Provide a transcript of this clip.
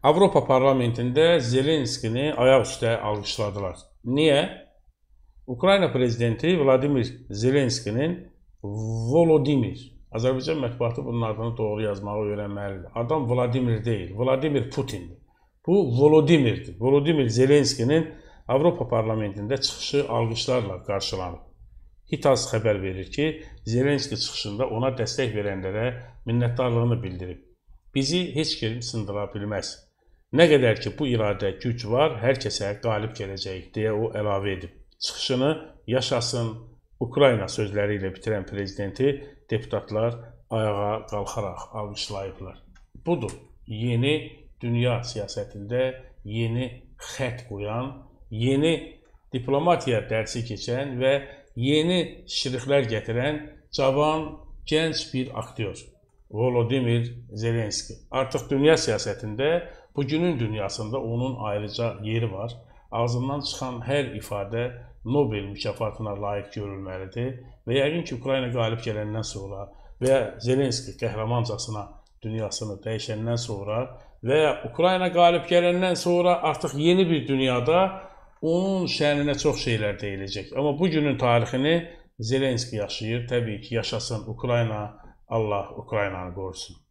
Avropa parlamentində Zelenskini ayaq üstə alqışladılar. Niyə? Ukrayna prezidenti Vladimir Zelenskinin Volodimir Azərbaycan mətbuatı bunun adını doğru yazmağı öyrənməlidir. Adam Vladimir deyil, Vladimir Putindir. Bu Volodimirdir. Volodimir Zelenskinin Avropa parlamentində çıxışı alqışlarla qarşılanıb. Hitas xəbər verir ki, Zelenski çıxışında ona dəstək verənlərə minnətdarlığını bildirib. Bizi heç kim sındıra bilməz. Nə qədər ki bu iradə, güc var, hər kəsə qalib gələcəyik deyə o əlavə edib. Çıxışını yaşasın Ukrayna sözləri ilə bitirən prezidenti deputatlar ayağa qalxaraq alqışlayıblar. Budur yeni dünya siyasətində yeni xətt qoyan, yeni diplomatiya dərsi keçən və yeni şirixlər gətirən cavan, gənc bir aktyor Volodimir Zelenski. Artıq dünya siyasətində Bugünün dünyasında onun ayrıca yeri var. Ağzından çıxan hər ifadə Nobel mükafatına layiq görülməlidir və yəqin ki, Ukrayna qalib gələndən sonra və ya Zelenski qəhrəmancasına dünyasını dəyişəndən sonra və ya Ukrayna qalib gələndən sonra artıq yeni bir dünyada onun şəninə çox şeylər deyiləcək. Amma bu günün tarixini Zelenski yaşayır. Təbii ki, yaşasın Ukrayna. Allah Ukraynanı qorusun.